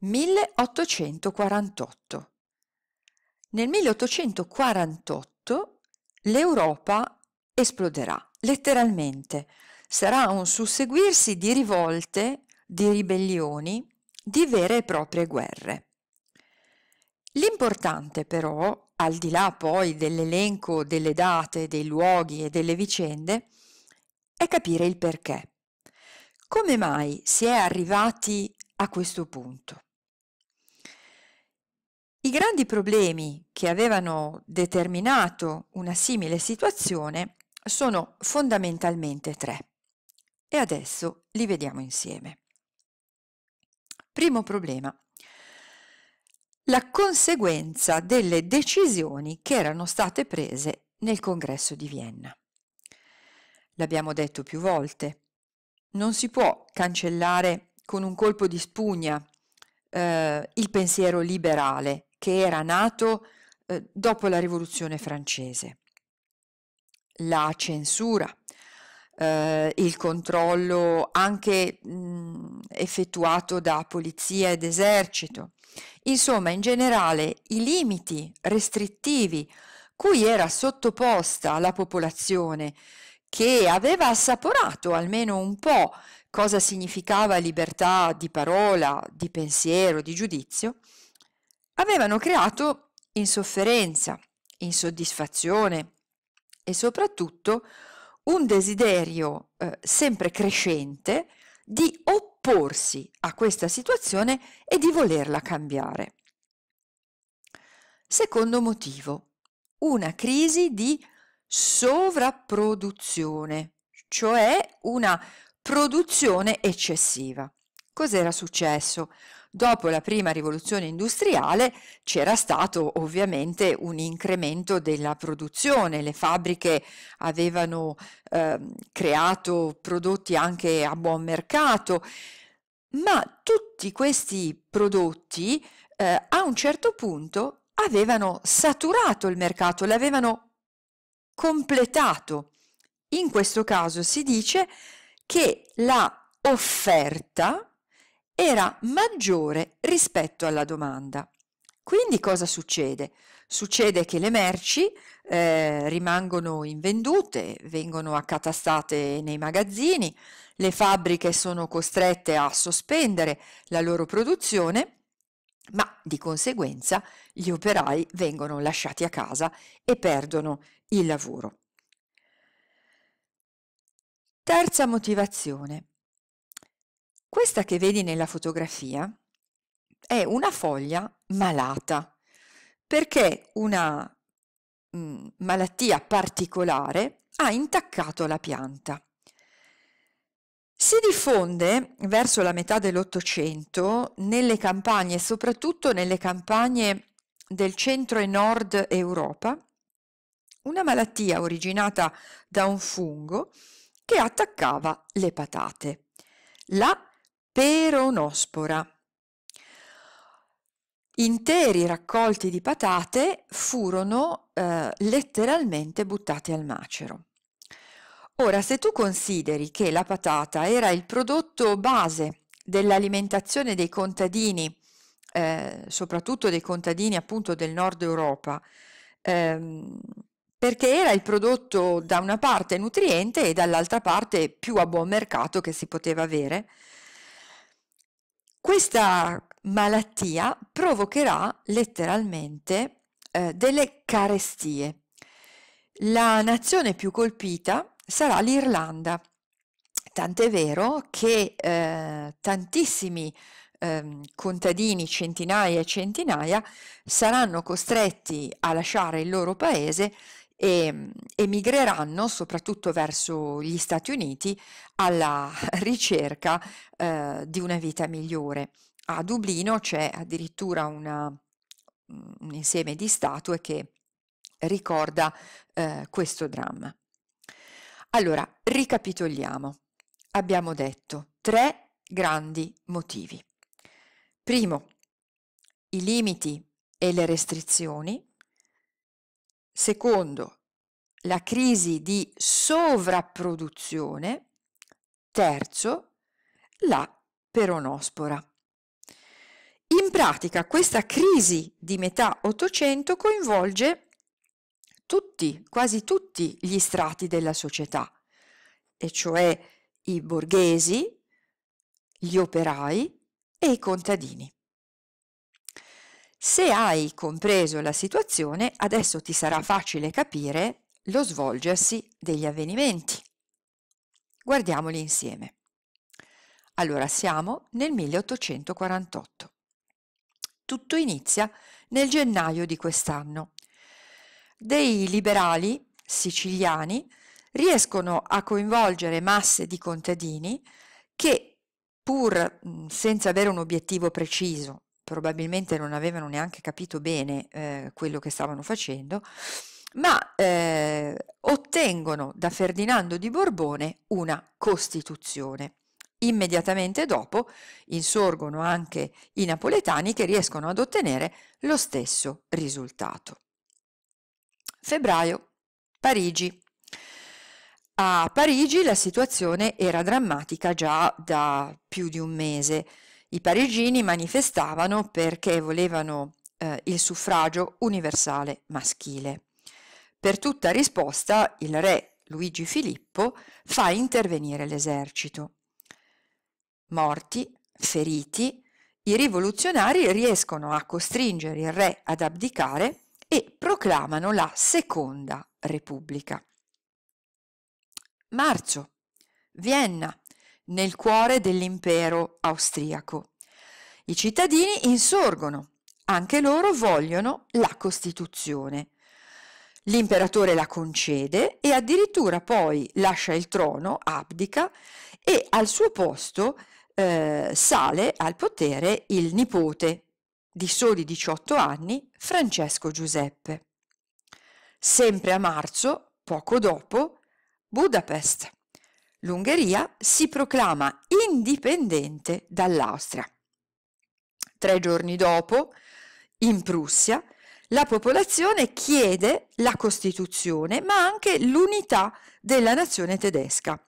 1848. Nel 1848 l'Europa esploderà, letteralmente. Sarà un susseguirsi di rivolte, di ribellioni, di vere e proprie guerre. L'importante però, al di là poi dell'elenco delle date, dei luoghi e delle vicende, è capire il perché. Come mai si è arrivati a questo punto? I grandi problemi che avevano determinato una simile situazione sono fondamentalmente tre e adesso li vediamo insieme. Primo problema. La conseguenza delle decisioni che erano state prese nel congresso di Vienna. L'abbiamo detto più volte, non si può cancellare con un colpo di spugna eh, il pensiero liberale che era nato eh, dopo la rivoluzione francese. La censura, eh, il controllo anche mh, effettuato da polizia ed esercito, insomma in generale i limiti restrittivi cui era sottoposta la popolazione che aveva assaporato almeno un po' cosa significava libertà di parola, di pensiero, di giudizio, avevano creato insofferenza, insoddisfazione e soprattutto un desiderio eh, sempre crescente di opporsi a questa situazione e di volerla cambiare. Secondo motivo, una crisi di sovrapproduzione, cioè una produzione eccessiva. Cos'era successo? Dopo la prima rivoluzione industriale c'era stato ovviamente un incremento della produzione, le fabbriche avevano eh, creato prodotti anche a buon mercato, ma tutti questi prodotti eh, a un certo punto avevano saturato il mercato, l'avevano completato. In questo caso si dice che la offerta era maggiore rispetto alla domanda. Quindi cosa succede? Succede che le merci eh, rimangono invendute, vengono accatastate nei magazzini, le fabbriche sono costrette a sospendere la loro produzione, ma di conseguenza gli operai vengono lasciati a casa e perdono il lavoro. Terza motivazione. Questa che vedi nella fotografia è una foglia malata, perché una mh, mm, malattia particolare ha intaccato la pianta. Si diffonde verso la metà dell'Ottocento nelle campagne, soprattutto nelle campagne del centro e nord Europa, una malattia originata da un fungo che attaccava le patate. La peronospora. Interi raccolti di patate furono eh, letteralmente buttati al macero. Ora, se tu consideri che la patata era il prodotto base dell'alimentazione dei contadini, eh, soprattutto dei contadini appunto del nord Europa, ehm, perché era il prodotto da una parte nutriente e dall'altra parte più a buon mercato che si poteva avere, questa malattia provocherà letteralmente eh, delle carestie. La nazione più colpita sarà l'Irlanda, tant'è vero che eh, tantissimi eh, contadini, centinaia e centinaia, saranno costretti a lasciare il loro paese e ehm, emigreranno soprattutto verso gli Stati Uniti alla ricerca eh, di una vita migliore. A Dublino c'è addirittura una, un insieme di statue che ricorda eh, questo dramma. Allora, ricapitoliamo. Abbiamo detto tre grandi motivi. Primo, i limiti e le restrizioni Secondo, la crisi di sovrapproduzione. Terzo, la peronospora. In pratica questa crisi di metà Ottocento coinvolge tutti, quasi tutti gli strati della società, e cioè i borghesi, gli operai e i contadini. Se hai compreso la situazione, adesso ti sarà facile capire lo svolgersi degli avvenimenti. Guardiamoli insieme. Allora siamo nel 1848. Tutto inizia nel gennaio di quest'anno. Dei liberali siciliani riescono a coinvolgere masse di contadini che, pur senza avere un obiettivo preciso, probabilmente non avevano neanche capito bene eh, quello che stavano facendo, ma eh, ottengono da Ferdinando di Borbone una Costituzione. Immediatamente dopo insorgono anche i napoletani che riescono ad ottenere lo stesso risultato. Febbraio, Parigi. A Parigi la situazione era drammatica già da più di un mese. I parigini manifestavano perché volevano eh, il suffragio universale maschile. Per tutta risposta il re Luigi Filippo fa intervenire l'esercito. Morti, feriti, i rivoluzionari riescono a costringere il re ad abdicare e proclamano la seconda repubblica. Marzo, Vienna, nel cuore dell'impero austriaco. I cittadini insorgono, anche loro vogliono la Costituzione. L'imperatore la concede e addirittura poi lascia il trono, abdica e al suo posto eh, sale al potere il nipote di soli 18 anni, Francesco Giuseppe. Sempre a marzo, poco dopo, Budapest l'Ungheria si proclama indipendente dall'Austria. Tre giorni dopo, in Prussia, la popolazione chiede la Costituzione, ma anche l'unità della nazione tedesca,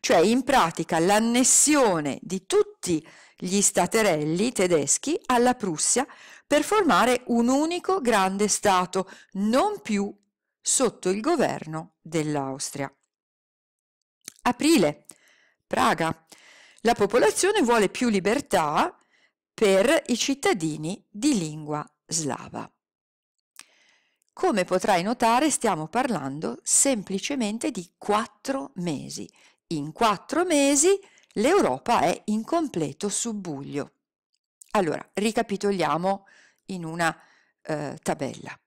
cioè in pratica l'annessione di tutti gli staterelli tedeschi alla Prussia per formare un unico grande Stato, non più sotto il governo dell'Austria. Aprile, Praga. La popolazione vuole più libertà per i cittadini di lingua slava. Come potrai notare stiamo parlando semplicemente di quattro mesi. In quattro mesi l'Europa è in completo subbuglio. Allora, ricapitoliamo in una eh, tabella.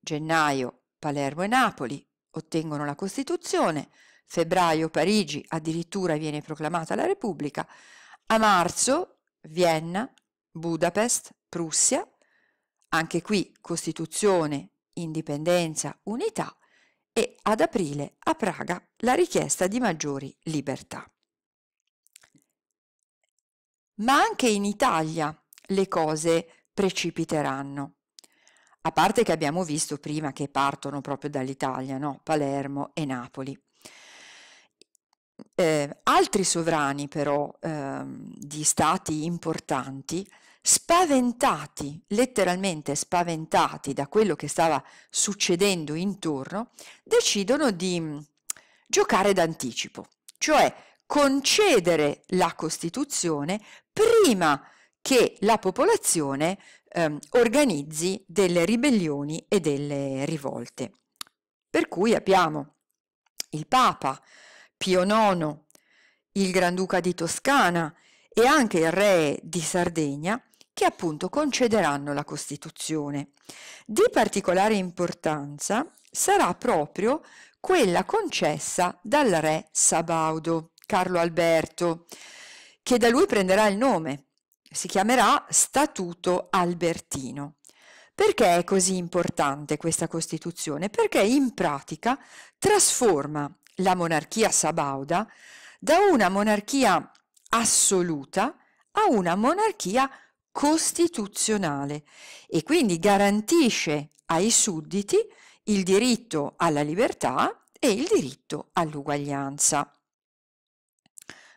Gennaio, Palermo e Napoli ottengono la Costituzione, febbraio Parigi, addirittura viene proclamata la Repubblica, a marzo Vienna, Budapest, Prussia, anche qui Costituzione, indipendenza, unità e ad aprile a Praga la richiesta di maggiori libertà. Ma anche in Italia le cose precipiteranno. A parte che abbiamo visto prima che partono proprio dall'Italia, no? Palermo e Napoli eh, altri sovrani però ehm, di stati importanti, spaventati, letteralmente spaventati da quello che stava succedendo intorno, decidono di mm, giocare d'anticipo, cioè concedere la Costituzione prima che la popolazione ehm, organizzi delle ribellioni e delle rivolte. Per cui abbiamo il Papa, Pio IX, il Granduca di Toscana e anche il Re di Sardegna, che appunto concederanno la Costituzione. Di particolare importanza sarà proprio quella concessa dal re Sabaudo, Carlo Alberto, che da lui prenderà il nome. Si chiamerà Statuto Albertino. Perché è così importante questa Costituzione? Perché in pratica trasforma la monarchia sabauda da una monarchia assoluta a una monarchia costituzionale e quindi garantisce ai sudditi il diritto alla libertà e il diritto all'uguaglianza.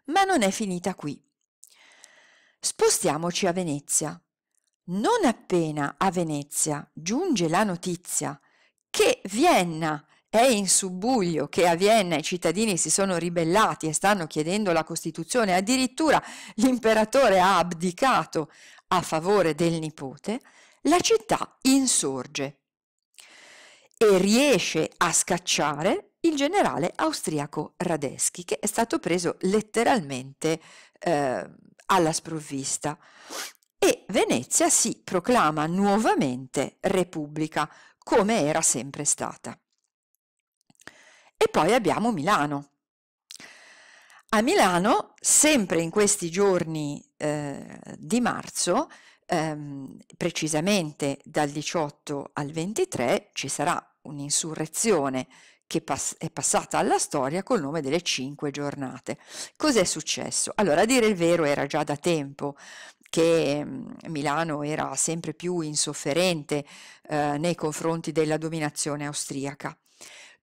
Ma non è finita qui. Spostiamoci a Venezia. Non appena a Venezia giunge la notizia che Vienna è in subbuglio che a Vienna i cittadini si sono ribellati e stanno chiedendo la Costituzione, addirittura l'imperatore ha abdicato a favore del nipote, la città insorge e riesce a scacciare il generale austriaco Radeschi, che è stato preso letteralmente eh, alla sprovvista. E Venezia si proclama nuovamente repubblica, come era sempre stata. E poi abbiamo Milano. A Milano, sempre in questi giorni eh, di marzo, ehm, precisamente dal 18 al 23, ci sarà un'insurrezione che pass è passata alla storia col nome delle cinque giornate. Cos'è successo? Allora, a dire il vero era già da tempo che ehm, Milano era sempre più insofferente eh, nei confronti della dominazione austriaca.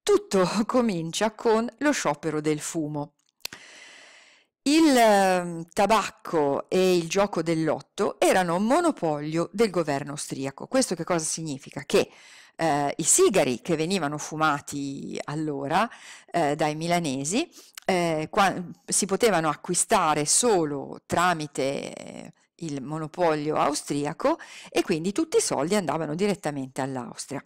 Tutto comincia con lo sciopero del fumo. Il ehm, tabacco e il gioco del lotto erano monopolio del governo austriaco. Questo che cosa significa? Che eh, i sigari che venivano fumati allora eh, dai milanesi eh, qua, si potevano acquistare solo tramite eh, il monopolio austriaco e quindi tutti i soldi andavano direttamente all'Austria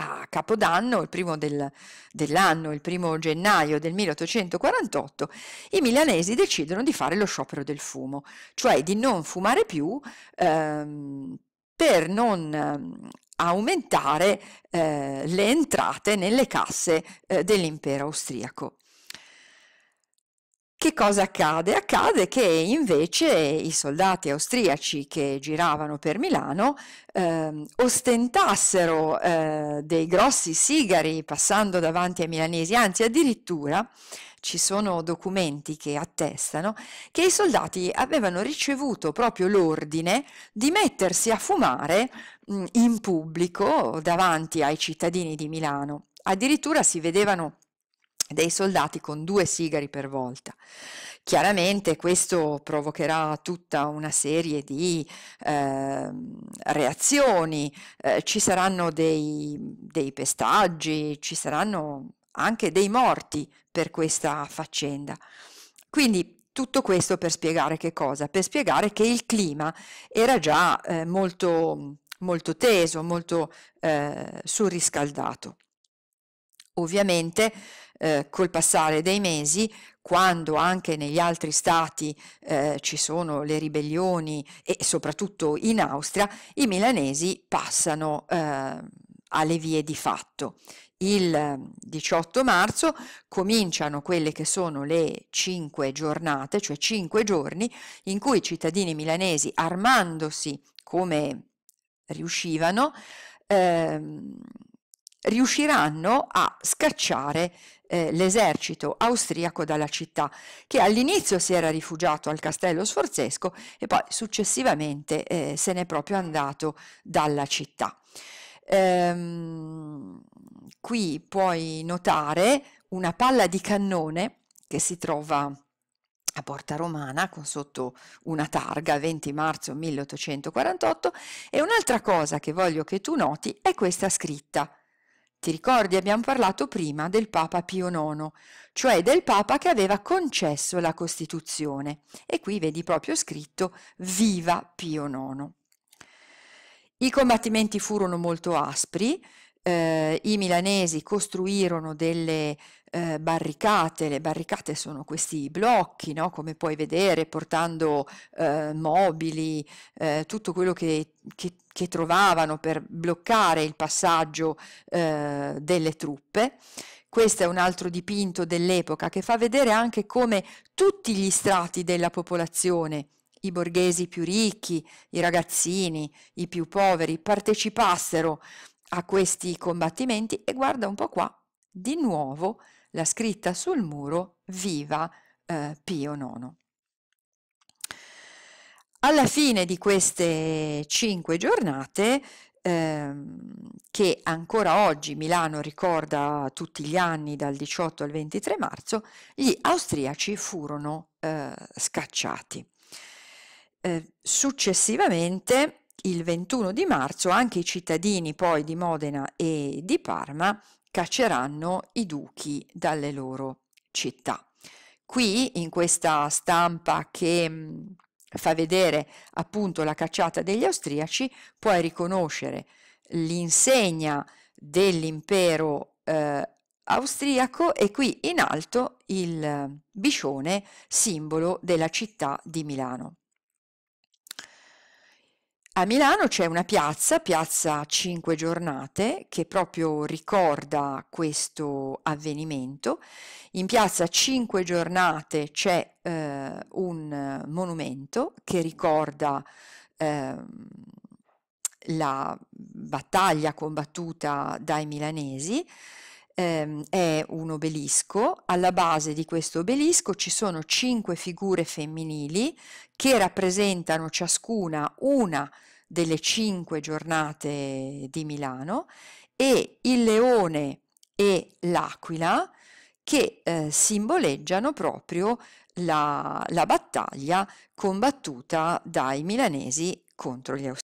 a Capodanno, il primo del, dell'anno, il primo gennaio del 1848, i milanesi decidono di fare lo sciopero del fumo, cioè di non fumare più ehm, per non ehm, aumentare eh, le entrate nelle casse eh, dell'impero austriaco. Che cosa accade? Accade che invece i soldati austriaci che giravano per Milano eh, ostentassero eh, dei grossi sigari passando davanti ai milanesi, anzi addirittura ci sono documenti che attestano che i soldati avevano ricevuto proprio l'ordine di mettersi a fumare mh, in pubblico davanti ai cittadini di Milano. Addirittura si vedevano dei soldati con due sigari per volta. Chiaramente questo provocherà tutta una serie di eh, reazioni, eh, ci saranno dei, dei pestaggi, ci saranno anche dei morti per questa faccenda. Quindi tutto questo per spiegare che cosa? Per spiegare che il clima era già eh, molto, molto teso, molto eh, surriscaldato. Ovviamente eh, col passare dei mesi, quando anche negli altri stati eh, ci sono le ribellioni e soprattutto in Austria, i milanesi passano eh, alle vie di fatto. Il 18 ehm, marzo cominciano quelle che sono le cinque giornate, cioè cinque giorni, in cui i cittadini milanesi, armandosi come riuscivano, ehm, riusciranno a scacciare eh, l'esercito austriaco dalla città, che all'inizio si era rifugiato al castello sforzesco e poi successivamente eh, se n'è proprio andato dalla città. Ehm, qui puoi notare una palla di cannone che si trova a Porta Romana con sotto una targa 20 marzo 1848 e un'altra cosa che voglio che tu noti è questa scritta ti ricordi abbiamo parlato prima del Papa Pio IX, cioè del Papa che aveva concesso la Costituzione e qui vedi proprio scritto Viva Pio IX. I combattimenti furono molto aspri, eh, i milanesi costruirono delle eh, barricate, le barricate sono questi blocchi, no? come puoi vedere, portando eh, mobili, eh, tutto quello che, che, che, trovavano per bloccare il passaggio eh, delle truppe. Questo è un altro dipinto dell'epoca che fa vedere anche come tutti gli strati della popolazione i borghesi più ricchi, i ragazzini, i più poveri partecipassero a questi combattimenti e guarda un po' qua, di nuovo la scritta sul muro Viva eh, Pio IX. Alla fine di queste cinque giornate, ehm, che ancora oggi Milano ricorda tutti gli anni dal 18 al 23 marzo, gli austriaci furono eh, scacciati. Eh, successivamente il 21 di marzo anche i cittadini poi di Modena e di Parma cacceranno i duchi dalle loro città. Qui in questa stampa che mm, fa vedere appunto la cacciata degli austriaci, puoi riconoscere l'insegna dell'impero eh, austriaco e qui in alto il biscione simbolo della città di Milano. A Milano c'è una piazza, piazza 5 Giornate, che proprio ricorda questo avvenimento. In piazza 5 Giornate c'è eh, un monumento che ricorda eh, la battaglia combattuta dai milanesi. Ehm, è un obelisco, alla base di questo obelisco ci sono cinque figure femminili che rappresentano ciascuna una delle cinque giornate di Milano e il leone e l'aquila che eh, simboleggiano proprio la, la battaglia combattuta dai milanesi contro gli austriaci.